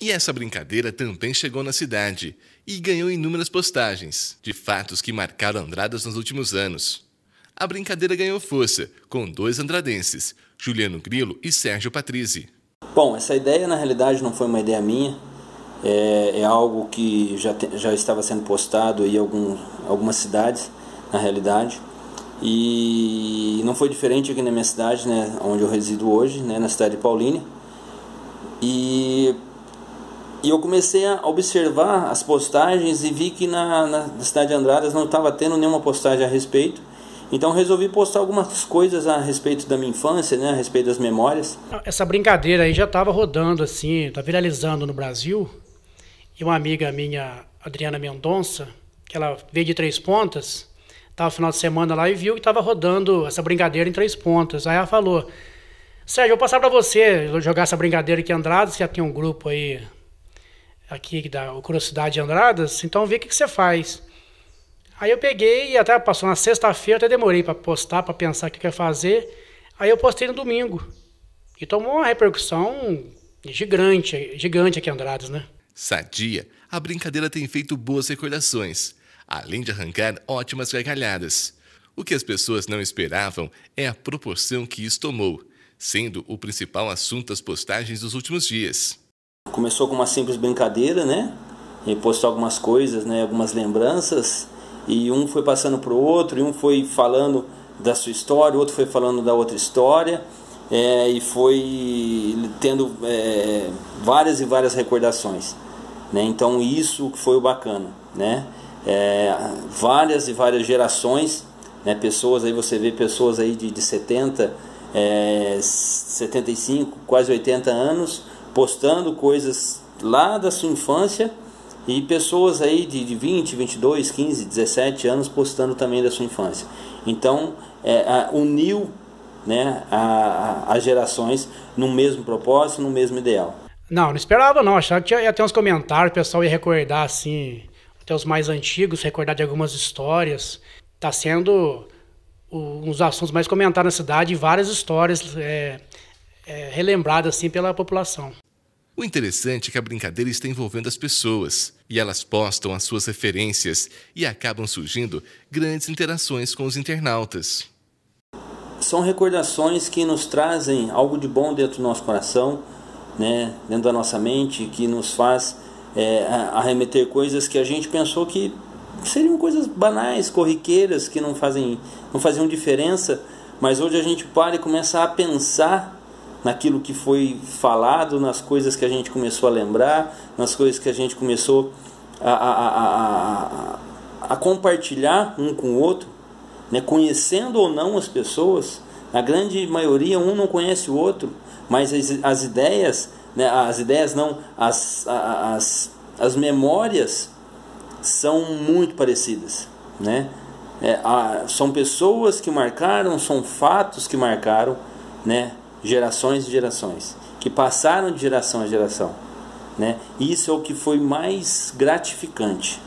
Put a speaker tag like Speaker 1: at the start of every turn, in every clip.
Speaker 1: E essa brincadeira também chegou na cidade e ganhou inúmeras postagens de fatos que marcaram Andradas nos últimos anos. A brincadeira ganhou força com dois andradenses, Juliano Grilo e Sérgio Patrizzi.
Speaker 2: Bom, essa ideia na realidade não foi uma ideia minha, é, é algo que já, te, já estava sendo postado em algum, algumas cidades, na realidade. E não foi diferente aqui na minha cidade, né, onde eu resido hoje, né, na cidade de Paulínia. E e eu comecei a observar as postagens e vi que na, na cidade de Andradas não estava tendo nenhuma postagem a respeito. Então resolvi postar algumas coisas a respeito da minha infância, né, a respeito das memórias.
Speaker 3: Essa brincadeira aí já estava rodando assim, está viralizando no Brasil. E uma amiga minha, Adriana Mendonça, que ela veio de Três Pontas, estava no final de semana lá e viu que estava rodando essa brincadeira em Três Pontas. Aí ela falou: "Sérgio, eu vou passar para você jogar essa brincadeira aqui em Andradas, já tem um grupo aí aqui da Curiosidade Andradas, então vê o que, você faz. Aí eu peguei e até passou na sexta-feira, até demorei para postar, para pensar o que, que eu ia fazer. Aí eu postei no domingo. E tomou uma repercussão gigante, gigante aqui em Andradas, né?
Speaker 1: Sadia, a brincadeira tem feito boas recordações, além de arrancar ótimas gargalhadas. O que as pessoas não esperavam é a proporção que isso tomou, sendo o principal assunto das postagens dos últimos dias. Começou com uma simples brincadeira, né? E postou algumas coisas, né? Algumas lembranças.
Speaker 2: E um foi passando para o outro, e um foi falando da sua história, o outro foi falando da outra história. É, e foi tendo é, várias e várias recordações. Né? Então isso foi o bacana. Né? É, várias e várias gerações, né? pessoas aí você vê pessoas aí de, de 70, 75, é, quase 80 anos postando coisas lá da sua infância e pessoas aí de, de 20, 22, 15, 17 anos postando também da sua infância. Então, é, a, uniu né, as gerações no mesmo propósito, no mesmo ideal.
Speaker 3: Não, não esperava não, achava que ia ter uns comentários, o pessoal ia recordar assim, até os mais antigos, recordar de algumas histórias. Está sendo um dos assuntos mais comentados na cidade, várias histórias é, é, relembradas assim pela população.
Speaker 1: O interessante é que a brincadeira está envolvendo as pessoas e elas postam as suas referências e acabam surgindo grandes interações com os internautas. São
Speaker 2: recordações que nos trazem algo de bom dentro do nosso coração, né, dentro da nossa mente, que nos faz é, arremeter coisas que a gente pensou que seriam coisas banais, corriqueiras, que não, fazem, não faziam diferença, mas hoje a gente para e começa a pensar naquilo que foi falado, nas coisas que a gente começou a lembrar, nas coisas que a gente começou a, a, a, a compartilhar um com o outro, né? conhecendo ou não as pessoas. Na grande maioria, um não conhece o outro, mas as, as ideias, né? as ideias não, as, as, as memórias são muito parecidas. Né? É, a, são pessoas que marcaram, são fatos que marcaram, né? gerações e gerações, que passaram de geração a geração. Né? Isso é o que foi mais gratificante.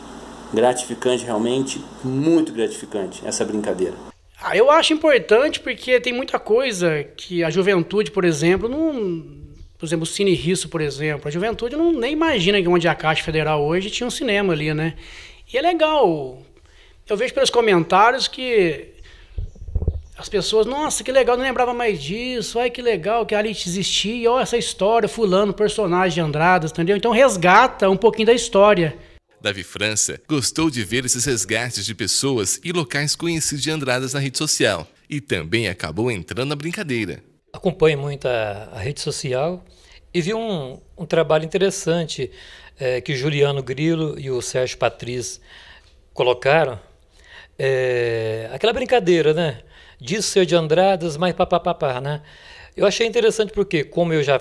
Speaker 2: Gratificante, realmente, muito gratificante, essa brincadeira.
Speaker 3: Ah, eu acho importante porque tem muita coisa que a juventude, por exemplo, não. Por exemplo, o Cine Risso, por exemplo. A juventude não nem imagina que onde a Caixa Federal hoje tinha um cinema ali, né? E é legal. Eu vejo pelos comentários que as pessoas, nossa, que legal, não lembrava mais disso, ai que legal que a ali existia, olha essa história, fulano, personagem de Andradas, entendeu? Então resgata um pouquinho da história.
Speaker 1: Davi França gostou de ver esses resgates de pessoas e locais conhecidos de Andradas na rede social e também acabou entrando na brincadeira.
Speaker 4: Acompanho muito a, a rede social e vi um, um trabalho interessante é, que Juliano Grilo e o Sérgio Patriz colocaram. É, aquela brincadeira, né? diz ser de Andradas, mas papapá, né? Eu achei interessante porque, como eu já,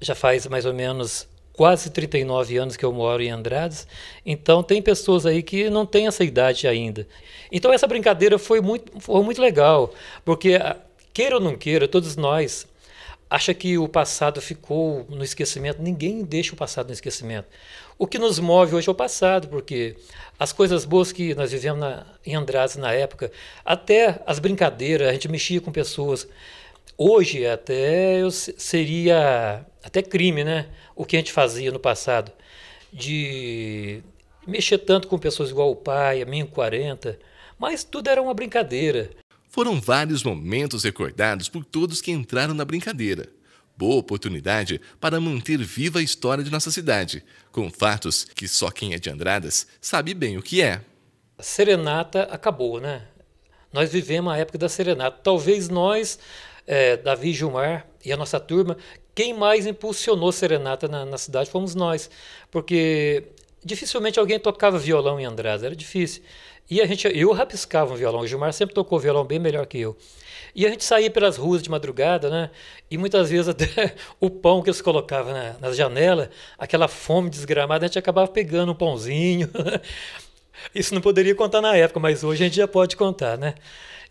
Speaker 4: já faz mais ou menos quase 39 anos que eu moro em Andradas, então tem pessoas aí que não têm essa idade ainda. Então essa brincadeira foi muito, foi muito legal, porque ah, queira ou não queira, todos nós acha que o passado ficou no esquecimento, ninguém deixa o passado no esquecimento. O que nos move hoje é o passado, porque as coisas boas que nós vivemos na, em Andrade na época, até as brincadeiras, a gente mexia com pessoas. Hoje até eu, seria até crime, né? O que a gente fazia no passado, de mexer tanto com pessoas igual o pai,
Speaker 1: a mim, 40, mas tudo era uma brincadeira. Foram vários momentos recordados por todos que entraram na brincadeira boa oportunidade para manter viva a história de nossa cidade, com fatos que só quem é de Andradas sabe bem o que é. A serenata acabou, né? Nós vivemos a época da serenata. Talvez nós,
Speaker 4: é, Davi Gilmar e a nossa turma, quem mais impulsionou serenata na, na cidade fomos nós, porque dificilmente alguém tocava violão em Andradas, era difícil. E a gente, eu rabiscava um violão, o Gilmar sempre tocou violão bem melhor que eu. E a gente saía pelas ruas de madrugada, né? E muitas vezes até o pão que eles colocavam na, na janela, aquela fome desgramada, a gente acabava pegando um pãozinho. Isso não poderia contar na época, mas hoje a gente já pode contar, né?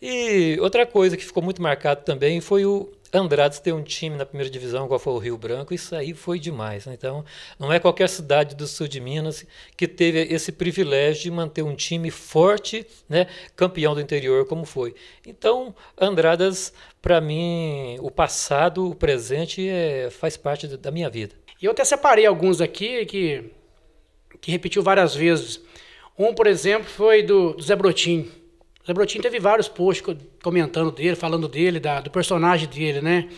Speaker 4: E outra coisa que ficou muito marcado também foi o, Andradas ter um time na primeira divisão, igual foi o Rio Branco, isso aí foi demais. Né? Então, não é qualquer cidade do sul de Minas que teve esse privilégio de manter um time forte, né? campeão do interior, como foi. Então, Andradas,
Speaker 3: para mim, o passado, o presente, é, faz parte da minha vida. E eu até separei alguns aqui que, que repetiu várias vezes. Um, por exemplo, foi do, do Zé Brotinho. Brotinho teve vários posts comentando dele, falando dele, da, do personagem dele, né?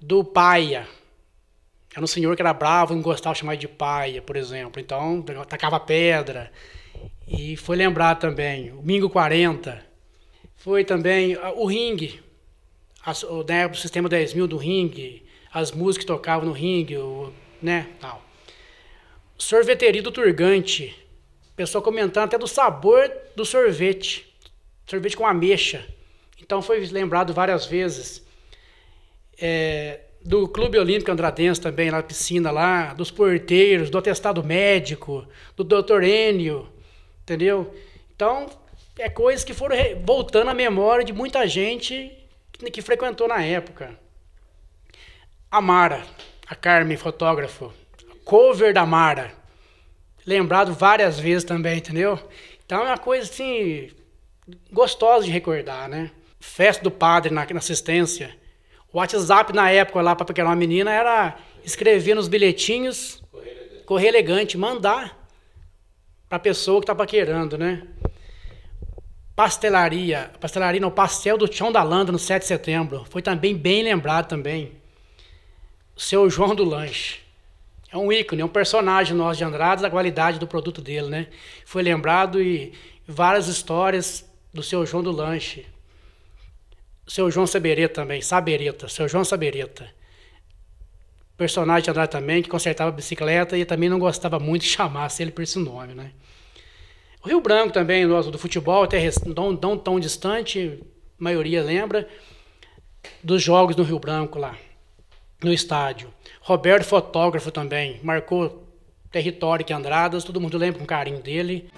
Speaker 3: Do Paia. Era um senhor que era bravo, não gostava de chamar de Paia, por exemplo. Então, tacava pedra. E foi lembrar também o Mingo 40. Foi também ah, o Ring. As, o, né, o sistema 10 mil do Ring. As músicas que tocavam no Ring, o, né? Tal. Sorveteria do Turgante. Pessoal comentando até do sabor do sorvete sorvete com ameixa. Então foi lembrado várias vezes. É, do Clube Olímpico Andradense também, na piscina lá, dos porteiros, do atestado médico, do doutor Enio, entendeu? Então, é coisas que foram voltando à memória de muita gente que, que frequentou na época. A Mara, a Carmen, fotógrafo, cover da Mara, lembrado várias vezes também, entendeu? Então é uma coisa assim, gostosos de recordar, né? Festa do padre na, na assistência. O WhatsApp na época lá para uma menina era escrever nos bilhetinhos, correr elegante, mandar para a pessoa que tá paquerando, né? Pastelaria, pastelaria no pastel do Tchon da Landa no 7 de setembro, foi também bem lembrado também. O seu João do Lanche. É um ícone, é um personagem nosso de Andrade, da qualidade do produto dele, né? Foi lembrado e várias histórias do seu João do Lanche, seu João Sabereta também, Sabereta, seu João Sabereta. Personagem de Andrade também, que consertava bicicleta e também não gostava muito que chamasse ele por esse nome, né? O Rio Branco também, do, do futebol, até não, não tão distante, a maioria lembra, dos jogos no Rio Branco lá, no estádio. Roberto, fotógrafo também, marcou território que Andradas, todo mundo lembra com carinho dele.